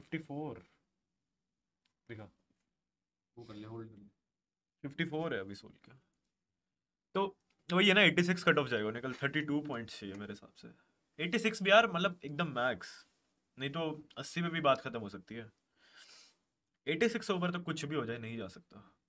तो, तो वही है ना कट ऑफ जाएगा निकल चाहिए मेरे हिसाब से भी यार मतलब एकदम मैक्स नहीं तो में भी बात खत्म हो सकती है 86 ओवर तो कुछ भी हो जाए नहीं जा सकता